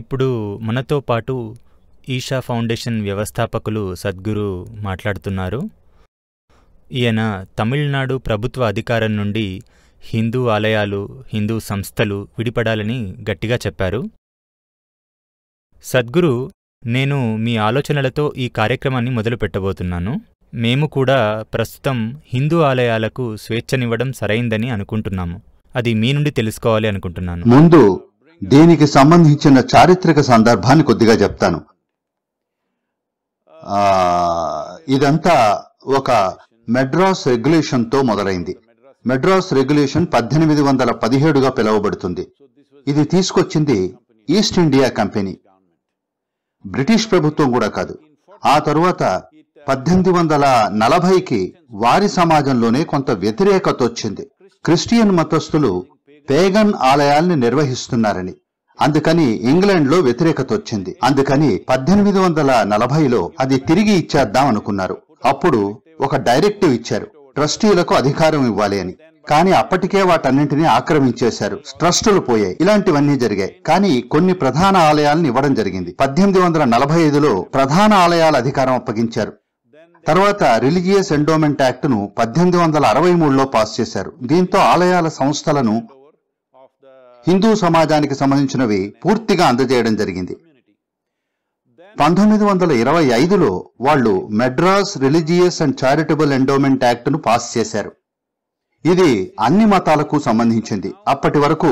ఇప్పుడు మనతో పాటు ఈషా ఫౌండేషన్ వ్యవస్థాపకులు సద్గురు మాట్లాడుతున్నారు ఈయన తమిళనాడు ప్రభుత్వ అధికారం నుండి హిందూ ఆలయాలు హిందూ సంస్థలు విడిపడాలని గట్టిగా చెప్పారు సద్గురు నేను మీ ఆలోచనలతో ఈ కార్యక్రమాన్ని మొదలుపెట్టబోతున్నాను మేము కూడా ప్రస్తుతం హిందూ ఆలయాలకు స్వేచ్ఛనివ్వడం సరైందని అనుకుంటున్నాము అది మీ నుండి తెలుసుకోవాలి అనుకుంటున్నాను ముందు దీనికి సంబంధించిన చారిత్రక సందర్భాన్ని కొద్దిగా చెప్తాను ఇదంతా ఒక మెడ్రాస్ రెగ్యులేషన్తో మొదలైంది మెడ్రాస్ రెగ్యులేషన్ పద్దెనిమిది వందల పదిహేడుగా పిలువబడుతుంది ఇది తీసుకొచ్చింది ఈస్ట్ ఇండియా కంపెనీ బ్రిటిష్ ప్రభుత్వం కూడా కాదు ఆ తరువాత పద్దెనిమిది వందల నలభైకి వారి సమాజంలోనే కొంత వ్యతిరేకత వచ్చింది క్రిస్టియన్ మతస్థులు పేగన్ ఆలయాల్ని నిర్వహిస్తున్నారని అందుకని ఇంగ్లాండ్లో వ్యతిరేకత వచ్చింది అందుకని పద్దెనిమిది వందల నలభైలో అది తిరిగి ఇచ్చేద్దాం అనుకున్నారు అప్పుడు ఒక డైరెక్టివ్ ఇచ్చారు ట్రస్టీలకు అధికారం ఇవ్వాలి అని కానీ అప్పటికే వాటన్నింటినీ ఆక్రమించేశారు ట్రస్టులు పోయాయి ఇలాంటివన్నీ జరిగాయి కానీ కొన్ని ప్రధాన ఆలయాలను ఇవ్వడం జరిగింది పద్దెనిమిది వందల నలభై ఐదులో ప్రధాన ఆలయాల అధికారం అప్పగించారు తర్వాత రిలీజియస్ ఎండోమెంట్ యాక్ట్ ను పద్దెనిమిది వందల అరవై మూడులో పాస్ చేశారు దీంతో ఆలయాల సంస్థలను హిందూ సమాజానికి సంబంధించినవి పూర్తిగా అందజేయడం జరిగింది పంతొమ్మిది వందల ఇరవై ఐదులో వాళ్ళు Madras religious and charitable endowment యాక్ట్ను పాస్ చేశారు ఇది అన్ని మతాలకు సంబంధించింది అప్పటి వరకు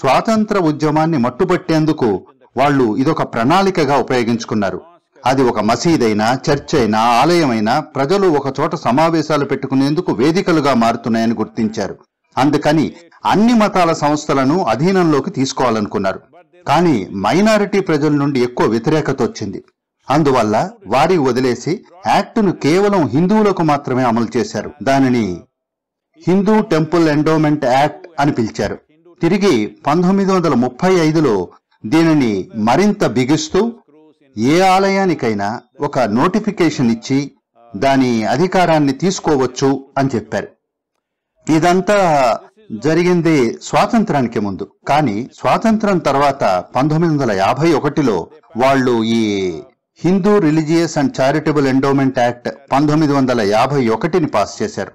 స్వాతంత్ర ఉద్యమాన్ని మట్టుపట్టేందుకు వాళ్ళు ఇదొక ప్రణాళికగా ఉపయోగించుకున్నారు అది ఒక మసీదైనా చర్చ్ అయినా ఆలయమైనా ప్రజలు ఒక చోట సమావేశాలు పెట్టుకునేందుకు వేదికలుగా మారుతున్నాయని గుర్తించారు అందుకని అన్ని మతాల సంస్థలను అధీనంలోకి తీసుకోవాలనుకున్నారు కానీ మైనారిటీ ప్రజల నుండి ఎక్కువ వ్యతిరేకత వచ్చింది అందువల్ల వారి వదిలేసి యాక్టును కేవలం హిందువులకు మాత్రమే అమలు చేశారు దానిని హిందూ టెంపుల్ ఎండోమెంట్ యాక్ట్ అని పిలిచారు తిరిగి పంతొమ్మిది వందల ముప్పై ఐదులో దీనిని మరింత బిగిస్తూ ఏ ఆలయానికైనా ఒక నోటిఫికేషన్ ఇచ్చి దాని అధికారాన్ని తీసుకోవచ్చు అని చెప్పారు ఇదంతా జరిగింది స్వాతంత్రానికి ముందు కానీ స్వాతంత్రం తర్వాత పంతొమ్మిది వందల యాభై ఒకటిలో వాళ్ళు ఈ Hindu religious and charitable endowment act పంతొమ్మిది వందల యాభై ఒకటిని పాస్ చేశారు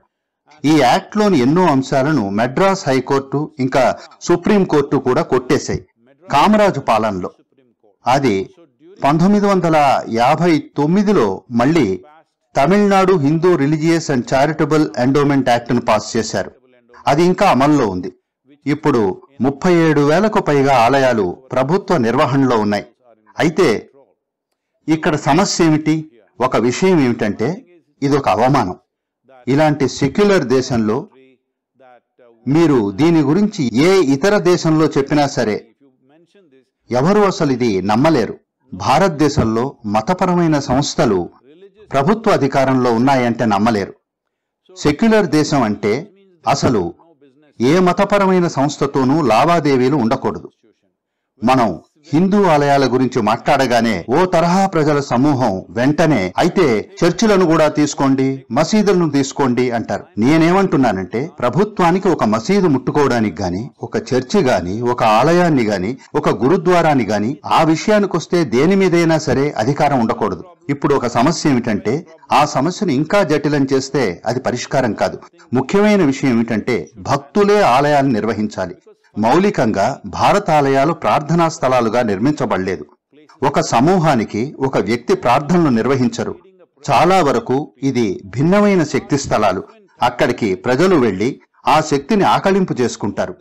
ఈ యాక్ట్లోని ఎన్నో అంశాలను మెడ్రాస్ హైకోర్టు ఇంకా సుప్రీంకోర్టు కూడా కొట్టేశాయి కామరాజు పాలనలో అది పంతొమ్మిది వందల యాభై తొమ్మిదిలో మళ్ళీ Tamil Nadu Hindu religious and charitable endowment యాక్ట్ను పాస్ చేశారు అది ఇంకా అమల్లో ఉంది ఇప్పుడు ముప్పై ఏడు వేలకు పైగా ఆలయాలు ప్రభుత్వ నిర్వహణలో ఉన్నాయి అయితే ఇక్కడ సమస్య ఏమిటి ఒక విషయం ఏమిటంటే ఇది ఒక అవమానం ఇలాంటి సెక్యులర్ దేశంలో మీరు దీని గురించి ఏ ఇతర దేశంలో చెప్పినా సరే ఎవరు అసలు ఇది నమ్మలేరు భారతదేశంలో మతపరమైన సంస్థలు ప్రభుత్వ అధికారంలో ఉన్నాయంటే నమ్మలేరు సెక్యులర్ దేశం అంటే అసలు ఏ మతపరమైన సంస్థతోనూ లావాదేవీలు ఉండకూడదు మనం హిందూ ఆలయాల గురించి మాట్లాడగానే ఓ తరహా ప్రజల సమూహం వెంటనే అయితే చర్చిలను కూడా తీసుకోండి మసీదులను తీసుకోండి అంటారు నేనేమంటున్నానంటే ప్రభుత్వానికి ఒక మసీదు ముట్టుకోవడానికి గాని ఒక చర్చి గాని ఒక ఆలయాన్ని గాని ఒక గురుద్వారాన్ని గాని ఆ విషయానికొస్తే దేని మీదైనా సరే అధికారం ఉండకూడదు ఇప్పుడు ఒక సమస్య ఏమిటంటే ఆ సమస్యను ఇంకా జటిలం చేస్తే అది పరిష్కారం కాదు ముఖ్యమైన విషయం ఏమిటంటే భక్తులే ఆలయాలు నిర్వహించాలి మౌలికంగా భారతాలయాలు ప్రార్థనా స్థలాలుగా నిర్మించబడలేదు ఒక సమూహానికి ఒక వ్యక్తి ప్రార్థనలు నిర్వహించరు చాలా వరకు ఇది భిన్నమైన శక్తి స్థలాలు అక్కడికి ప్రజలు వెళ్లి ఆ శక్తిని ఆకలింపు చేసుకుంటారు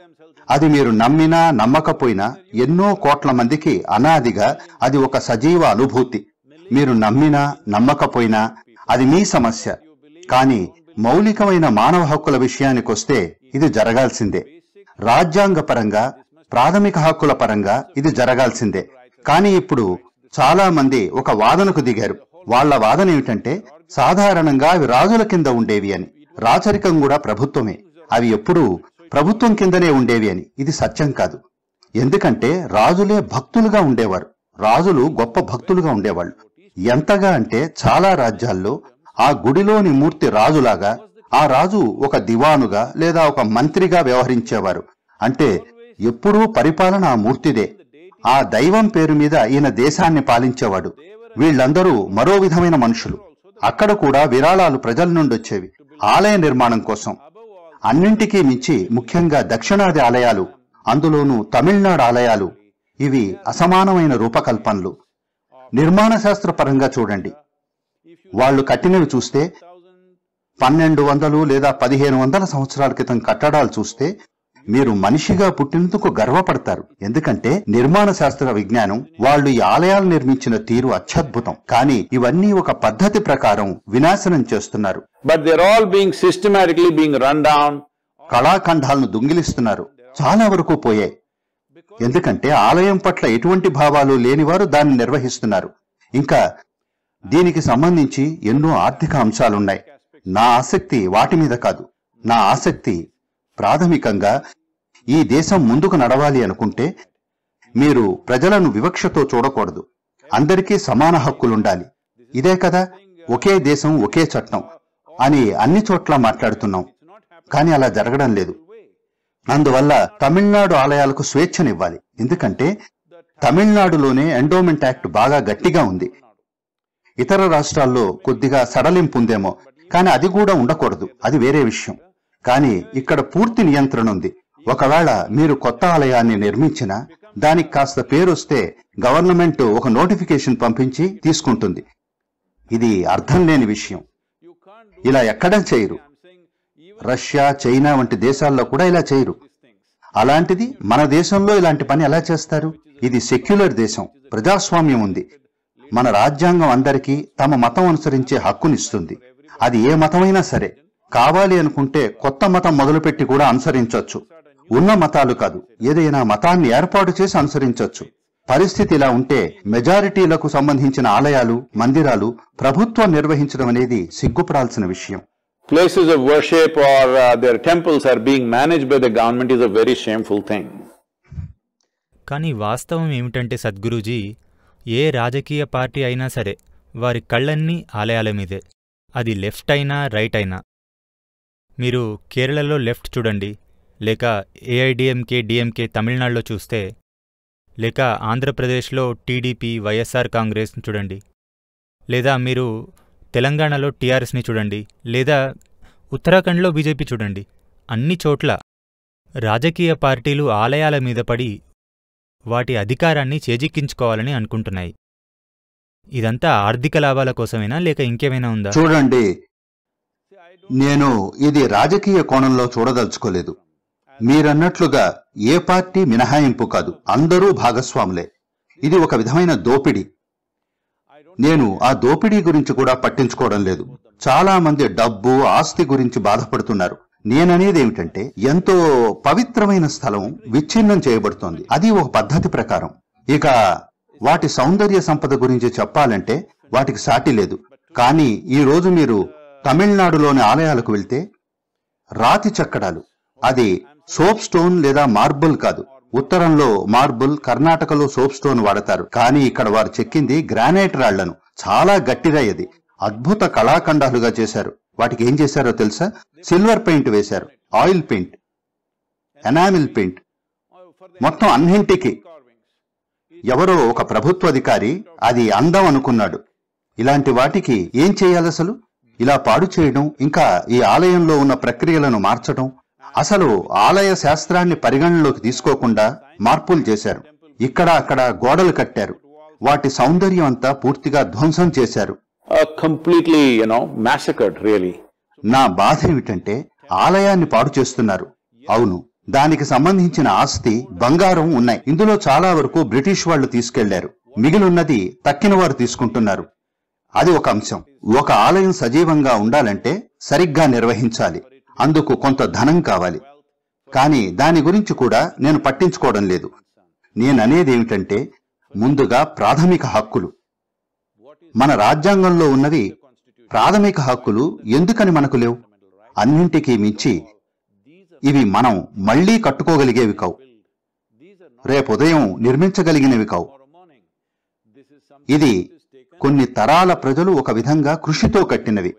అది మీరు నమ్మినా నమ్మకపోయినా ఎన్నో కోట్ల మందికి అనాదిగా అది ఒక సజీవ అనుభూతి మీరు నమ్మినా నమ్మకపోయినా అది మీ సమస్య కానీ మౌలికమైన మానవ హక్కుల విషయానికొస్తే ఇది జరగాల్సిందే రాజ్యాంగ పరంగా ప్రాథమిక హక్కుల పరంగా ఇది జరగాల్సిందే కానీ ఇప్పుడు చాలా మంది ఒక వాదనకు దిగారు వాళ్ల వాదన ఏమిటంటే సాధారణంగా అవి రాజుల కింద ఉండేవి అని రాచరికం కూడా ప్రభుత్వమే అవి ఎప్పుడూ ప్రభుత్వం కిందనే ఉండేవి అని ఇది సత్యం కాదు ఎందుకంటే రాజులే భక్తులుగా ఉండేవారు రాజులు గొప్ప భక్తులుగా ఉండేవాళ్ళు ఎంతగా అంటే చాలా రాజ్యాల్లో ఆ గుడిలోని మూర్తి రాజులాగా ఆ రాజు ఒక దివానుగా లేదా ఒక మంత్రిగా వ్యవహరించేవారు అంటే ఎప్పుడూ పరిపాలన మూర్తిదే ఆ దైవం పేరు మీద ఈయన దేశాన్ని పాలించేవాడు వీళ్ళందరూ మరో విధమైన మనుషులు అక్కడ కూడా విరాళాలు ప్రజల నుండి వచ్చేవి ఆలయ నిర్మాణం కోసం అన్నింటికీ మించి ముఖ్యంగా దక్షిణాది ఆలయాలు అందులోనూ తమిళనాడు ఆలయాలు ఇవి అసమానమైన రూపకల్పనలు నిర్మాణ శాస్త్ర పరంగా చూడండి వాళ్ళు కట్టినవి చూస్తే పన్నెండు వందలు లేదా పదిహేను వందల సంవత్సరాల క్రితం కట్టడాలు చూస్తే మీరు మనిషిగా పుట్టినందుకు గర్వపడతారు ఎందుకంటే నిర్మాణ శాస్త్ర విజ్ఞానం వాళ్ళు ఈ ఆలయాలు నిర్మించిన తీరు అత్యద్భుతం కానీ ఇవన్నీ ఒక పద్ధతి ప్రకారం వినాశనం చేస్తున్నారు బట్ ఆల్ కళాఖండాలను దొంగిలిస్తున్నారు చాలా వరకు పోయాయి ఎందుకంటే ఆలయం పట్ల ఎటువంటి భావాలు లేనివారు దాన్ని నిర్వహిస్తున్నారు ఇంకా దీనికి సంబంధించి ఎన్నో ఆర్థిక అంశాలున్నాయి నా ఆసక్తి వాటి మీద కాదు నా ఆసక్తి ప్రాథమికంగా ఈ దేశం ముందుకు నడవాలి అనుకుంటే మీరు ప్రజలను వివక్షతో చూడకూడదు అందరికీ సమాన హక్కులుండాలి ఇదే కదా ఒకే దేశం ఒకే చట్టం అని అన్ని చోట్ల మాట్లాడుతున్నాం కానీ అలా జరగడం లేదు అందువల్ల తమిళనాడు ఆలయాలకు స్వేచ్ఛనివ్వాలి ఎందుకంటే తమిళనాడులోనే ఎండోమెంట్ యాక్ట్ బాగా గట్టిగా ఉంది ఇతర రాష్ట్రాల్లో కొద్దిగా సడలింపు ఉందేమో కానీ అది కూడా ఉండకూడదు అది వేరే విషయం కానీ ఇక్కడ పూర్తి నియంత్రణ ఉంది ఒకవేళ మీరు కొత్త ఆలయాన్ని నిర్మించినా దానికి కాస్త పేరొస్తే గవర్నమెంట్ ఒక నోటిఫికేషన్ పంపించి తీసుకుంటుంది ఇది అర్థం లేని విషయం ఇలా ఎక్కడా చేయరు రష్యా చైనా వంటి దేశాల్లో కూడా ఇలా చేయరు అలాంటిది మన దేశంలో ఇలాంటి పని ఎలా చేస్తారు ఇది సెక్యులర్ దేశం ప్రజాస్వామ్యం ఉంది మన రాజ్యాంగం అందరికీ తమ మతం అనుసరించే హక్కునిస్తుంది అది ఏ మతమైనా సరే కావాలి అనుకుంటే కొత్త మతం మొదలుపెట్టి కూడా అనుసరించవచ్చు ఉన్న మతాలు కాదు ఏదైనా మతాన్ని ఏర్పాటు చేసి అనుసరించవచ్చు పరిస్థితి ఇలా ఉంటే మెజారిటీలకు సంబంధించిన ఆలయాలు మందిరాలు ప్రభుత్వం నిర్వహించడం అనేది సిగ్గుపడాల్సిన విషయం places of worship are there temples are being manage by the government is a very shameful thing కానీ వాస్తవం ఏమిటంటే సద్గురూజీ ఏ రాజకీయ పార్టీ అయినా సరే వారి కళ్ళన్నీ ఆలయాల మీదే అది లెఫ్ట్ అయినా రైట్ అయినా మీరు కేరళలో లెఫ్ట్ చూడండి లేక ఏఐడిఎంకే డిఎంకే తమిళనాడులో చూస్తే లేక ఆంధ్రప్రదేశ్లో టీడీపీ వైఎస్ఆర్ కాంగ్రెస్ని చూడండి లేదా మీరు తెలంగాణలో టీఆర్ఎస్ని చూడండి లేదా ఉత్తరాఖండ్లో బీజేపీ చూడండి అన్ని చోట్ల రాజకీయ పార్టీలు ఆలయాల మీద పడి వాటి అధికారాన్ని చేజిక్కించుకోవాలని అనుకుంటున్నాయి ఇదంతా ఆర్థిక లాభాల కోసమేనా లేక ఇంకేమైనా ఉందా చూడండి నేను ఇది రాజకీయ కోణంలో చూడదలుచుకోలేదు మీరన్నట్లుగా ఏ పార్టీ మినహాయింపు కాదు అందరూ భాగస్వాములే ఇది ఒక విధమైన దోపిడీ నేను ఆ దోపిడీ గురించి కూడా పట్టించుకోవడం లేదు చాలా మంది డబ్బు ఆస్తి గురించి బాధపడుతున్నారు నేననేది ఏమిటంటే ఎంతో పవిత్రమైన స్థలం విచ్ఛిన్నం చేయబడుతోంది అది ఒక పద్ధతి ప్రకారం ఇక వాటి సౌందర్య సంపద గురించి చెప్పాలంటే వాటికి సాటి లేదు కానీ ఈ రోజు మీరు తమిళనాడులోని ఆలయాలకు వెళ్తే రాతి చక్కడాలు అది సోప్ స్టోన్ లేదా మార్బుల్ కాదు ఉత్తరంలో మార్బుల్ కర్ణాటకలో సోప్ స్టోన్ వాడతారు కానీ ఇక్కడ వారు చెక్కింది గ్రానైట్ రాళ్లను చాలా గట్టిరాయది అద్భుత కళాఖండాలుగా చేశారు వాటికి ఏం చేశారో తెలుసా సిల్వర్ పెయింట్ వేశారు ఆయిల్ పెయింట్ ఎనామిల్ పెయింట్ మొత్తం అన్నింటికి ఎవరో ఒక ప్రభుత్వాధికారి అది అందం అనుకున్నాడు ఇలాంటి వాటికి ఏం చేయాలి అసలు ఇలా పాడు చేయడం ఇంకా ఈ ఆలయంలో ఉన్న ప్రక్రియలను మార్చడం అసలు ఆలయ శాస్త్రాన్ని పరిగణనలోకి తీసుకోకుండా మార్పులు చేశారు ఇక్కడ అక్కడ గోడలు కట్టారు వాటి సౌందర్యం అంతా పూర్తిగా ధ్వంసం చేశారు కంప్లీట్లీ uh, నా బాధ ఏమిటంటే ఆలయాన్ని పాడు చేస్తున్నారు అవును దానికి సంబంధించిన ఆస్తి బంగారం ఉన్నాయి ఇందులో చాలా వరకు బ్రిటిష్ వాళ్లు తీసుకెళ్లారు మిగిలిన్నది తక్కిన వారు తీసుకుంటున్నారు అది ఒక అంశం ఒక ఆలయం సజీవంగా ఉండాలంటే సరిగ్గా నిర్వహించాలి అందుకు కొంత ధనం కావాలి కానీ దాని గురించి కూడా నేను పట్టించుకోవడం లేదు నేననేదేమిటంటే ముందుగా ప్రాథమిక హక్కులు మన రాజ్యాంగంలో ఉన్నవి ప్రాథమిక హక్కులు ఎందుకని మనకు లేవు అన్నింటికీ మించి ఇవి మనం మళ్లీ కట్టుకోగలిగేవి కావు రేపు ఉదయం నిర్మించగలిగినవి కావు ఇది కొన్ని తరాల ప్రజలు ఒక విధంగా కృషితో కట్టినవి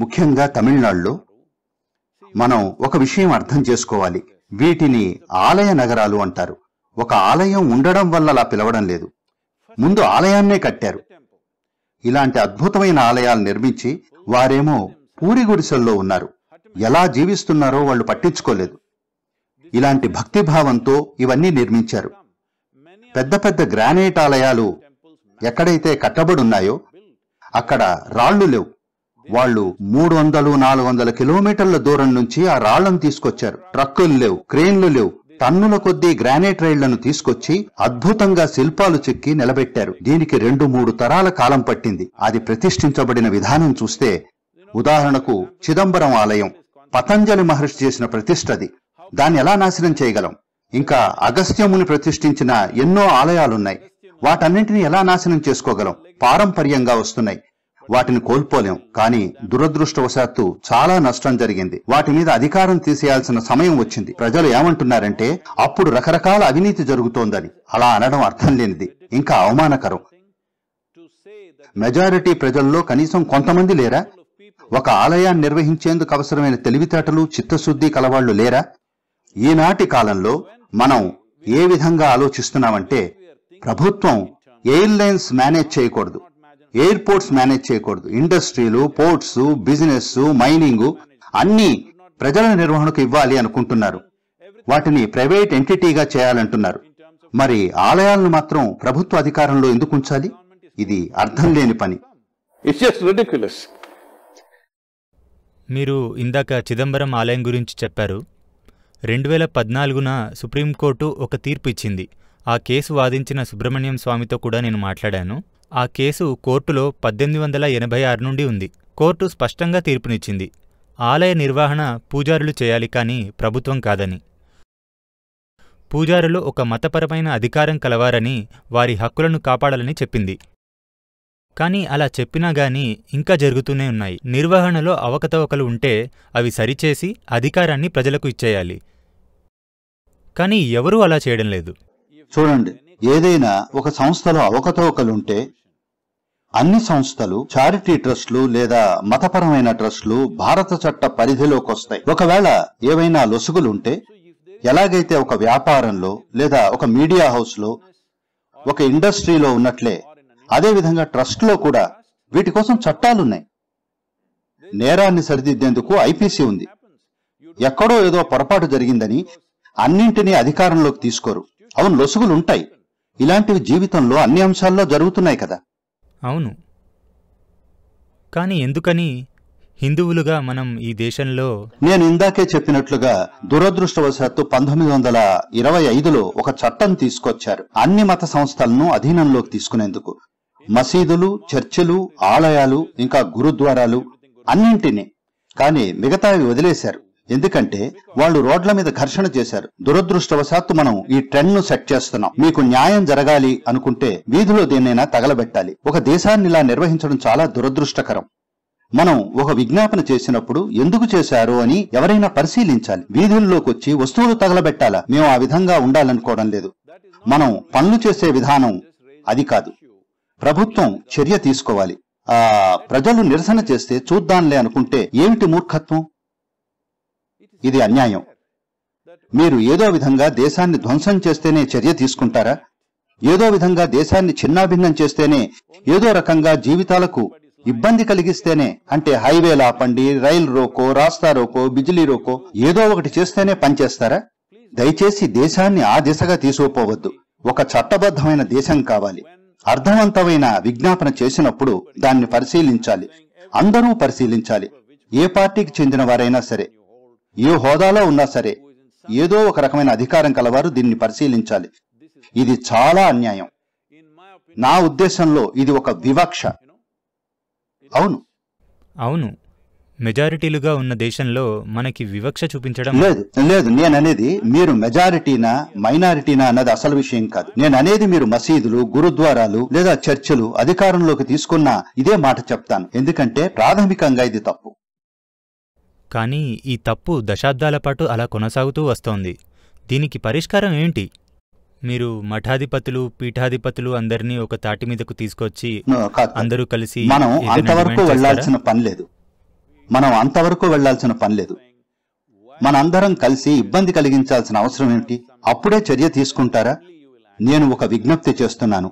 ముఖ్యంగా తమిళనాడులో మనం ఒక విషయం అర్థం చేసుకోవాలి వీటిని ఆలయ నగరాలు అంటారు ఒక ఆలయం ఉండడం వల్ల అలా పిలవడం లేదు ముందు ఆలయాన్నే కట్టారు ఇలాంటి అద్భుతమైన ఆలయాలు నిర్మించి వారేమో పూరి గుడిసెల్లో ఉన్నారు ఎలా జీవిస్తున్నారో వాళ్ళు పట్టించుకోలేదు ఇలాంటి భక్తిభావంతో ఇవన్నీ నిర్మించారు పెద్ద పెద్ద గ్రానైట్ ఆలయాలు ఎక్కడైతే కట్టబడున్నాయో అక్కడ రాళ్లు లేవు వాళ్ళు మూడు వందలు నాలుగు వందల కిలోమీటర్ల దూరం నుంచి ఆ రాళ్లను తీసుకొచ్చారు ట్రక్కులు లేవు క్రేన్లు లేవు టన్నుల కొద్దీ గ్రానైట్ రైళ్లను తీసుకొచ్చి అద్భుతంగా శిల్పాలు చెక్కి నిలబెట్టారు దీనికి రెండు మూడు తరాల కాలం పట్టింది అది ప్రతిష్ఠించబడిన విధానం చూస్తే ఉదాహరణకు చిదంబరం ఆలయం పతంజలి మహర్షి చేసిన ప్రతిష్టది దాన్ని ఎలా నాశనం చేయగలం ఇంకా అగస్త్యముని ప్రతిష్ఠించిన ఎన్నో ఆలయాలున్నాయి వాటన్నింటిని ఎలా నాశనం చేసుకోగలం పారంపర్యంగా వస్తున్నాయి వాటిని కోల్పోలేం కానీ దురదృష్టవశాత్తు చాలా నష్టం జరిగింది వాటి మీద అధికారం తీసేయాల్సిన సమయం వచ్చింది ప్రజలు ఏమంటున్నారంటే అప్పుడు రకరకాల అవినీతి జరుగుతోందని అలా అనడం అర్థం లేనిది ఇంకా అవమానకరం మెజారిటీ ప్రజల్లో కనీసం కొంతమంది లేరా ఒక ఆలయాన్ని నిర్వహించేందుకు అవసరమైన తెలివితేటలు చిత్తశుద్ధి కలవాళ్లు లేరా ఈనాటి కాలంలో మనం ఏ విధంగా ఆలోచిస్తున్నామంటే ప్రభుత్వం ఎయిర్లైన్స్ మేనేజ్ చేయకూడదు ఎయిర్పోర్ట్స్ మేనేజ్ చేయకూడదు ఇండస్ట్రీలు పోర్ట్స్ బిజినెస్ మైనింగ్ అన్ని ప్రజల నిర్వహణకు ఇవ్వాలి అనుకుంటున్నారు వాటిని ప్రైవేట్ ఎంటిటీగా చేయాలంటున్నారు మరి ఆలయాలను మాత్రం ప్రభుత్వ అధికారంలో ఎందుకు ఉంచాలి ఇది అర్థం లేని పని ఇట్స్ జస్ట్ రెడిక్యులస్ మీరు ఇందాక చిదంబరం ఆలయం గురించి చెప్పారు రెండు వేల పద్నాలుగున సుప్రీంకోర్టు ఒక తీర్పు ఇచ్చింది ఆ కేసు వాదించిన సుబ్రహ్మణ్యం స్వామితో కూడా నేను మాట్లాడాను ఆ కేసు కోర్టులో పద్దెనిమిది వందల ఎనభై ఆరు నుండి ఉంది కోర్టు స్పష్టంగా తీర్పునిచ్చింది ఆలయ నిర్వహణ పూజారులు చేయాలి కానీ ప్రభుత్వం కాదని పూజారులు ఒక మతపరమైన అధికారం కలవారని వారి హక్కులను కాపాడాలని చెప్పింది కానీ అలా చెప్పినా గానీ ఇంకా జరుగుతూనే ఉన్నాయి నిర్వహణలో అవకతవకలు ఉంటే అవి సరిచేసి అధికారాన్ని ప్రజలకు ఇచ్చేయాలి కానీ ఎవరూ అలా చేయడం లేదు చూడండి ఏదైనా ఒక సంస్థలో అవకతవకలుంటే అన్ని సంస్థలు చారిటీ ట్రస్టులు లేదా మతపరమైన ట్రస్టులు భారత చట్ట పరిధిలోకి వస్తాయి ఒకవేళ ఏవైనా లొసుగులుంటే ఎలాగైతే ఒక వ్యాపారంలో లేదా ఒక మీడియా హౌస్లో ఒక ఇండస్ట్రీలో ఉన్నట్లే అదేవిధంగా ట్రస్ట్లో కూడా వీటి కోసం చట్టాలున్నాయి నేరాన్ని సరిదిద్దేందుకు ఐపీసీ ఉంది ఎక్కడో ఏదో పొరపాటు జరిగిందని అన్నింటినీ అధికారంలోకి తీసుకోరు అవును లొసుగులు ఉంటాయి ఇలాంటివి జీవితంలో అన్ని అంశాల్లో జరుగుతున్నాయి కదా అవును కానీ ఎందుకని హిందువులుగా మనం ఈ దేశంలో నేను ఇందాకే చెప్పినట్లుగా దురదృష్టవశాత్తు పంతొమ్మిది వందల ఇరవై ఐదులో ఒక చట్టం తీసుకొచ్చారు అన్ని మత సంస్థలను అధీనంలోకి తీసుకునేందుకు మసీదులు చర్చిలు ఆలయాలు ఇంకా గురుద్వారాలు అన్నింటినీ కానీ మిగతావి వదిలేశారు ఎందుకంటే వాళ్ళు రోడ్ల మీద ఘర్షణ చేశారు దురదృష్టవశాత్తు మనం ఈ ట్రెండ్ ను సెట్ చేస్తున్నాం మీకు న్యాయం జరగాలి అనుకుంటే వీధిలో దేన్నైనా తగలబెట్టాలి ఒక దేశాన్ని ఇలా నిర్వహించడం చాలా దురదృష్టకరం మనం ఒక విజ్ఞాపన చేసినప్పుడు ఎందుకు చేశారు అని ఎవరైనా పరిశీలించాలి వీధుల్లోకి వచ్చి వస్తువులు తగలబెట్టాలా మేము ఆ విధంగా ఉండాలనుకోవడం లేదు మనం పనులు చేసే విధానం అది కాదు ప్రభుత్వం చర్య తీసుకోవాలి ఆ ప్రజలు నిరసన చేస్తే చూద్దాంలే అనుకుంటే ఏమిటి మూర్ఖత్వం ఇది అన్యాయం మీరు ఏదో విధంగా దేశాన్ని ధ్వంసం చేస్తేనే చర్య తీసుకుంటారా ఏదో విధంగా దేశాన్ని చిన్నాభిన్నం చేస్తేనే ఏదో రకంగా జీవితాలకు ఇబ్బంది కలిగిస్తేనే అంటే హైవే లాపండి రైలు రోకో రాస్తా రోకో బిజిలీ రోకో ఏదో ఒకటి చేస్తేనే పనిచేస్తారా దయచేసి దేశాన్ని ఆ దిశగా తీసుకుపోవద్దు ఒక చట్టబద్ధమైన దేశం కావాలి అర్థవంతమైన విజ్ఞాపన చేసినప్పుడు దాన్ని పరిశీలించాలి అందరూ పరిశీలించాలి ఏ పార్టీకి చెందిన వారైనా సరే ఏ హోదాలో ఉన్నా సరే ఏదో ఒక రకమైన అధికారం కలవారు దీన్ని పరిశీలించాలి ఇది చాలా అన్యాయం నా ఉద్దేశంలో ఇది ఒక వివక్ష అవును అవును మెజారిటీలుగా ఉన్న దేశంలో మనకి వివక్ష చూపించడం లేదు లేదు నేను అనేది మీరు మెజారిటీనా మైనారిటీనా అన్నది అసలు విషయం కాదు నేను అనేది మీరు మసీదులు గురుద్వారాలు లేదా చర్చలు అధికారంలోకి తీసుకున్న ఇదే మాట చెప్తాను ఎందుకంటే ప్రాథమికంగా ఇది తప్పు కానీ ఈ తప్పు దశాబ్దాల పాటు అలా కొనసాగుతూ వస్తోంది దీనికి పరిష్కారం ఏంటి మీరు మఠాధిపతులు పీఠాధిపతులు అందరినీ ఒక తాటి మీదకు తీసుకొచ్చి అందరూ కలిసి మనం అంతవరకు వెళ్లాల్సిన పని లేదు మనం అంతవరకు వెళ్లాల్సిన పని లేదు మనందరం కలిసి ఇబ్బంది కలిగించాల్సిన అవసరం ఏమిటి అప్పుడే చర్య తీసుకుంటారా నేను ఒక విజ్ఞప్తి చేస్తున్నాను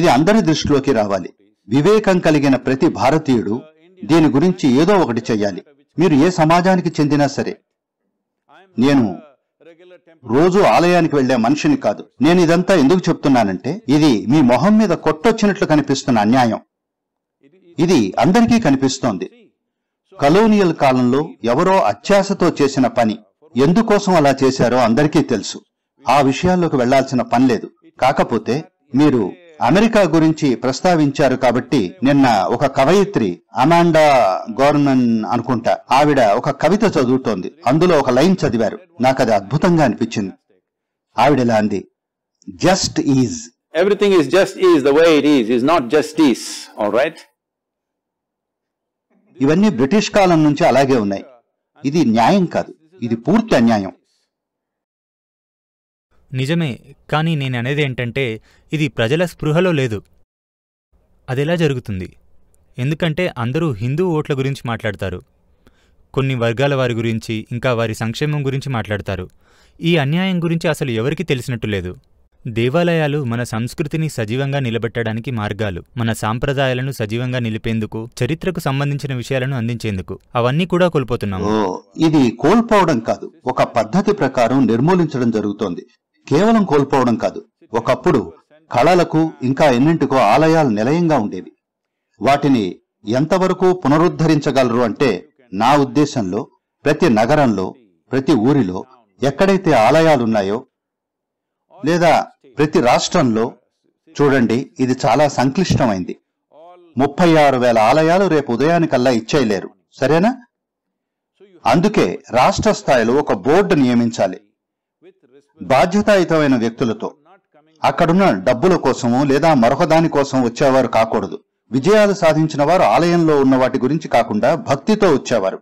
ఇది అందరి దృష్టిలోకి రావాలి వివేకం కలిగిన ప్రతి భారతీయుడు దీని గురించి ఏదో ఒకటి చెయ్యాలి మీరు ఏ సమాజానికి చెందినా సరే నేను రోజు ఆలయానికి వెళ్లే మనిషిని కాదు నేను ఇదంతా ఎందుకు చెప్తున్నానంటే ఇది మీ మొహం మీద కొట్టొచ్చినట్లు కనిపిస్తున్న అన్యాయం ఇది అందరికీ కనిపిస్తోంది కలోనియల్ కాలంలో ఎవరో అత్యాశతో చేసిన పని ఎందుకోసం అలా చేశారో అందరికీ తెలుసు ఆ విషయాల్లోకి వెళ్లాల్సిన పనిలేదు కాకపోతే మీరు అమెరికా గురించి ప్రస్తావించారు కాబట్టి నిన్న ఒక కవయిత్రి అమాండా గోర్నన్ అనుకుంటా ఆవిడ ఒక కవిత చదువుతోంది అందులో ఒక లైన్ చదివారు నాకు అది అద్భుతంగా అనిపించింది ఆవిడ ఇలా అంది just is everything is just is the way it is is not just is all right ఇవన్నీ బ్రిటిష్ కాలం నుంచి అలాగే ఉన్నాయి ఇది న్యాయం కాదు ఇది పూర్తి అన్యాయం నిజమే కానీ నేను అనేది ఏంటంటే ఇది ప్రజల స్పృహలో లేదు అదెలా జరుగుతుంది ఎందుకంటే అందరూ హిందూ ఓట్ల గురించి మాట్లాడతారు కొన్ని వర్గాల వారి గురించి ఇంకా వారి సంక్షేమం గురించి మాట్లాడతారు ఈ అన్యాయం గురించి అసలు ఎవరికీ తెలిసినట్టు లేదు దేవాలయాలు మన సంస్కృతిని సజీవంగా నిలబెట్టడానికి మార్గాలు మన సాంప్రదాయాలను సజీవంగా నిలిపేందుకు చరిత్రకు సంబంధించిన విషయాలను అందించేందుకు అవన్నీ కూడా కోల్పోతున్నాము ఇది కోల్పోవడం కాదు ఒక పద్ధతి ప్రకారం నిర్మూలించడం జరుగుతోంది కేవలం కోల్పోవడం కాదు ఒకప్పుడు కళలకు ఇంకా ఎన్నింటికో ఆలయాలు నిలయంగా ఉండేవి వాటిని ఎంతవరకు పునరుద్ధరించగలరు అంటే నా ఉద్దేశంలో ప్రతి నగరంలో ప్రతి ఊరిలో ఎక్కడైతే ఆలయాలున్నాయో లేదా ప్రతి రాష్ట్రంలో చూడండి ఇది చాలా సంక్లిష్టమైంది ముప్పై ఆరు వేల ఆలయాలు రేపు ఉదయానికల్లా ఇచ్చేయలేరు సరేనా అందుకే రాష్ట్ర స్థాయిలో ఒక బోర్డు నియమించాలి బాధ్యతాయుతమైన వ్యక్తులతో అక్కడున్న డబ్బుల కోసము లేదా మరొక దాని కోసం వచ్చేవారు కాకూడదు విజయాలు సాధించిన వారు ఆలయంలో ఉన్న వాటి గురించి కాకుండా భక్తితో వచ్చేవారు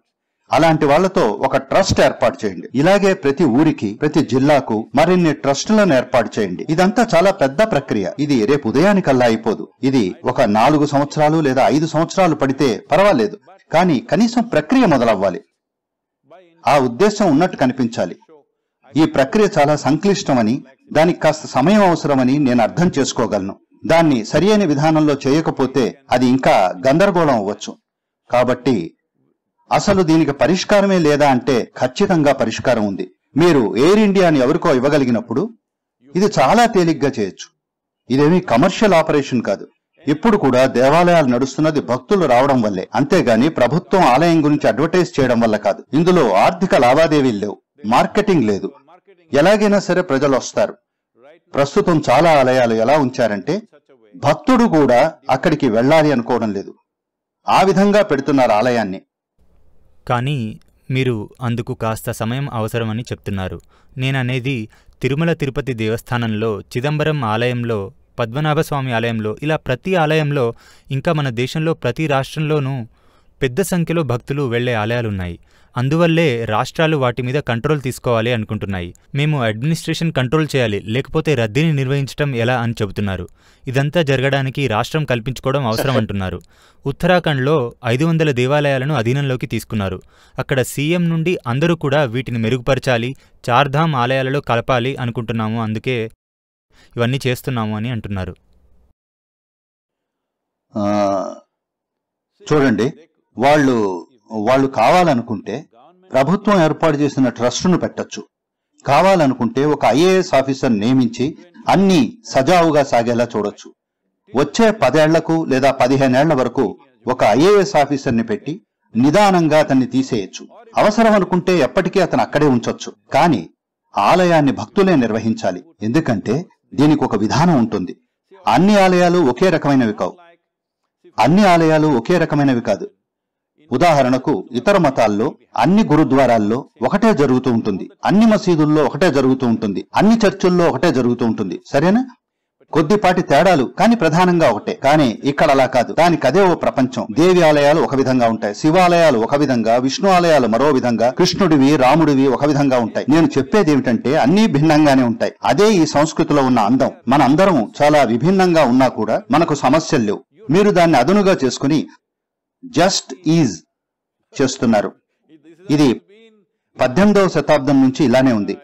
అలాంటి వాళ్లతో ఒక ట్రస్ట్ ఏర్పాటు చేయండి ఇలాగే ప్రతి ఊరికి ప్రతి జిల్లాకు మరిన్ని ట్రస్టులను ఏర్పాటు చేయండి ఇదంతా చాలా పెద్ద ప్రక్రియ ఇది రేపు ఉదయానికల్లా అయిపోదు ఇది ఒక నాలుగు సంవత్సరాలు లేదా ఐదు సంవత్సరాలు పడితే పర్వాలేదు కానీ కనీసం ప్రక్రియ మొదలవ్వాలి ఆ ఉద్దేశం ఉన్నట్టు కనిపించాలి ఈ ప్రక్రియ చాలా సంక్లిష్టమని దానికి కాస్త సమయం అవసరమని నేను అర్థం చేసుకోగలను దాన్ని సరియైన విధానంలో చేయకపోతే అది ఇంకా గందరగోళం అవ్వచ్చు కాబట్టి అసలు దీనికి పరిష్కారమే లేదా అంటే ఖచ్చితంగా పరిష్కారం ఉంది మీరు ఎయిర్ ఇండియాని ఎవరికో ఇవ్వగలిగినప్పుడు ఇది చాలా తేలిగ్గా చేయొచ్చు ఇదేమీ కమర్షియల్ ఆపరేషన్ కాదు ఇప్పుడు కూడా దేవాలయాలు నడుస్తున్నది భక్తులు రావడం వల్లే అంతేగాని ప్రభుత్వం ఆలయం గురించి అడ్వర్టైజ్ చేయడం వల్ల కాదు ఇందులో ఆర్థిక లావాదేవీలు లేవు మార్కెటింగ్ లేదు ఎలాగైనా సరే ప్రజలు వస్తారు ప్రస్తుతం చాలా ఆలయాలు ఎలా ఉంచారంటే భక్తుడు కూడా అక్కడికి వెళ్ళాలి అనుకోవడం లేదు ఆ విధంగా పెడుతున్నారు ఆలయాన్ని కానీ మీరు అందుకు కాస్త సమయం అవసరమని చెప్తున్నారు నేననేది తిరుమల తిరుపతి దేవస్థానంలో చిదంబరం ఆలయంలో పద్మనాభస్వామి ఆలయంలో ఇలా ప్రతి ఆలయంలో ఇంకా మన దేశంలో ప్రతి రాష్ట్రంలోనూ పెద్ద సంఖ్యలో భక్తులు వెళ్లే ఆలయాలున్నాయి అందువల్లే రాష్ట్రాలు వాటి మీద కంట్రోల్ తీసుకోవాలి అనుకుంటున్నాయి మేము అడ్మినిస్ట్రేషన్ కంట్రోల్ చేయాలి లేకపోతే రద్దీని నిర్వహించడం ఎలా అని చెబుతున్నారు ఇదంతా జరగడానికి రాష్ట్రం కల్పించుకోవడం అవసరం అంటున్నారు ఉత్తరాఖండ్లో ఐదు వందల దేవాలయాలను అధీనంలోకి తీసుకున్నారు అక్కడ సీఎం నుండి అందరూ కూడా వీటిని మెరుగుపరచాలి చార్ధామ్ ఆలయాలలో కలపాలి అనుకుంటున్నాము అందుకే ఇవన్నీ చేస్తున్నాము అని అంటున్నారు చూడండి వాళ్ళు వాళ్ళు కావాలనుకుంటే ప్రభుత్వం ఏర్పాటు చేసిన ట్రస్టును పెట్టచ్చు కావాలనుకుంటే ఒక ఐఏఎస్ ఆఫీసర్ నియమించి అన్ని సజావుగా సాగేలా చూడొచ్చు వచ్చే పదేళ్లకు లేదా పదిహేనేళ్ల వరకు ఒక ఐఏఎస్ ఆఫీసర్ ని పెట్టి నిదానంగా అతన్ని తీసేయచ్చు అవసరం అనుకుంటే ఎప్పటికీ అతను అక్కడే ఉంచొచ్చు కానీ ఆలయాన్ని భక్తులే నిర్వహించాలి ఎందుకంటే దీనికి ఒక విధానం ఉంటుంది అన్ని ఆలయాలు ఒకే రకమైనవి కావు అన్ని ఆలయాలు ఒకే రకమైనవి కాదు ఉదాహరణకు ఇతర మతాల్లో అన్ని గురుద్వారాల్లో ఒకటే జరుగుతూ ఉంటుంది అన్ని మసీదుల్లో ఒకటే జరుగుతూ ఉంటుంది అన్ని చర్చుల్లో ఒకటే జరుగుతూ ఉంటుంది సరేనా కొద్దిపాటి తేడాలు కానీ ప్రధానంగా ఒకటే కానీ ఇక్కడ అలా కాదు దానికి అదే ఓ ప్రపంచం దేవి ఆలయాలు ఒక విధంగా ఉంటాయి శివాలయాలు ఒక విధంగా విష్ణు ఆలయాలు మరో విధంగా కృష్ణుడివి రాముడివి ఒక విధంగా ఉంటాయి నేను చెప్పేది ఏమిటంటే అన్ని భిన్నంగానే ఉంటాయి అదే ఈ సంస్కృతిలో ఉన్న అందం మన చాలా విభిన్నంగా ఉన్నా కూడా మనకు సమస్యలు లేవు మీరు దాన్ని అదునుగా చేసుకుని జస్ట్ ఈజ్ చేస్తున్నారు ఇది పద్దెనిమిదవ శతాబ్దం నుంచి ఇలానే ఉంది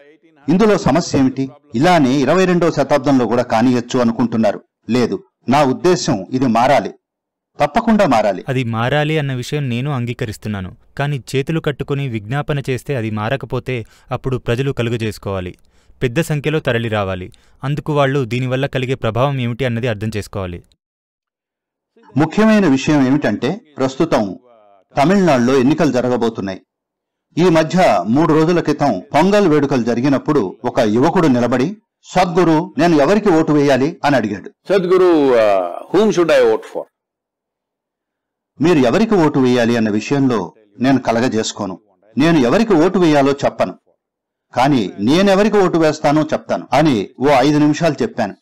ఇందులో సమస్య ఏమిటి ఇలానే ఇరవై రెండవ శతాబ్దంలో కూడా కానియచ్చు అనుకుంటున్నారు లేదు నా ఉద్దేశం ఇది మారాలి తప్పకుండా మారాలి అది మారాలి అన్న విషయం నేను అంగీకరిస్తున్నాను కానీ చేతులు కట్టుకుని విజ్ఞాపన చేస్తే అది మారకపోతే అప్పుడు ప్రజలు కలుగజేసుకోవాలి పెద్ద సంఖ్యలో తరలి రావాలి అందుకు వాళ్ళు దీనివల్ల కలిగే ప్రభావం ఏమిటి అన్నది అర్థం చేసుకోవాలి ముఖ్యమైన విషయం ఏమిటంటే ప్రస్తుతం తమిళనాడులో ఎన్నికలు జరగబోతున్నాయి ఈ మధ్య మూడు రోజుల క్రితం పొంగల్ వేడుకలు జరిగినప్పుడు ఒక యువకుడు నిలబడి సద్గురు నేను ఎవరికి ఓటు వేయాలి అని అడిగాడు Sadhguru whom should I vote for మీరు ఎవరికి ఓటు వేయాలి అన్న విషయంలో నేను కలగజేసుకోను నేను ఎవరికి ఓటు వేయాలో చెప్పను కానీ నేనెవరికి ఓటు వేస్తానో చెప్తాను అని ఓ ఐదు నిమిషాలు చెప్పాను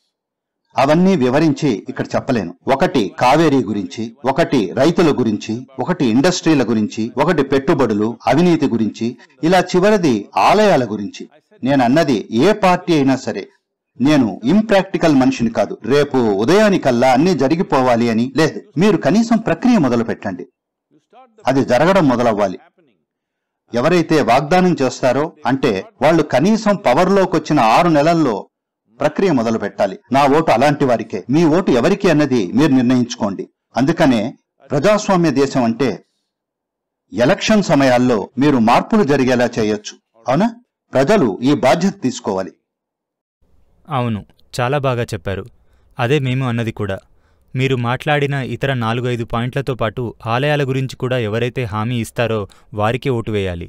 అవన్నీ వివరించి ఇక్కడ చెప్పలేను ఒకటి కావేరీ గురించి ఒకటి రైతుల గురించి ఒకటి ఇండస్ట్రీల గురించి ఒకటి పెట్టుబడులు అవినీతి గురించి ఇలా చివరిది ఆలయాల గురించి నేను అన్నది ఏ పార్టీ అయినా సరే నేను ఇంప్రాక్టికల్ మనిషిని కాదు రేపు ఉదయానికల్లా అన్ని జరిగిపోవాలి అని లేదు మీరు కనీసం ప్రక్రియ మొదలు పెట్టండి అది జరగడం మొదలవ్వాలి ఎవరైతే వాగ్దానం చేస్తారో అంటే వాళ్ళు కనీసం పవర్లోకి వచ్చిన ఆరు నెలల్లో ప్రక్రియ మొదలు పెట్టాలి నా ఓటు అలాంటి వారికే మీ ఓటు ఎవరికి అన్నది మీరు నిర్ణయించుకోండి అందుకనే ప్రజాస్వామ్య దేశం అంటే ఎలక్షన్ సమయాల్లో మీరు మార్పులు జరిగేలా చేయొచ్చు అవునా ప్రజలు ఈ బాధ్యత తీసుకోవాలి అవును చాలా బాగా చెప్పారు అదే మేము అన్నది కూడా మీరు మాట్లాడిన ఇతర నాలుగైదు పాయింట్లతో పాటు ఆలయాల గురించి కూడా ఎవరైతే హామీ ఇస్తారో వారికే ఓటు వేయాలి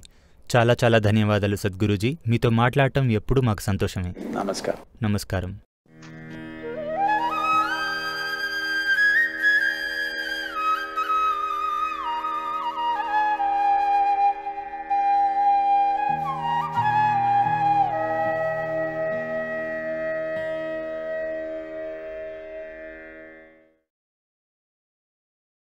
చాలా చాలా ధన్యవాదాలు సద్గురూజీ మీతో మాట్లాడటం ఎప్పుడు మాకు సంతోషమే నమస్కారం నమస్కారం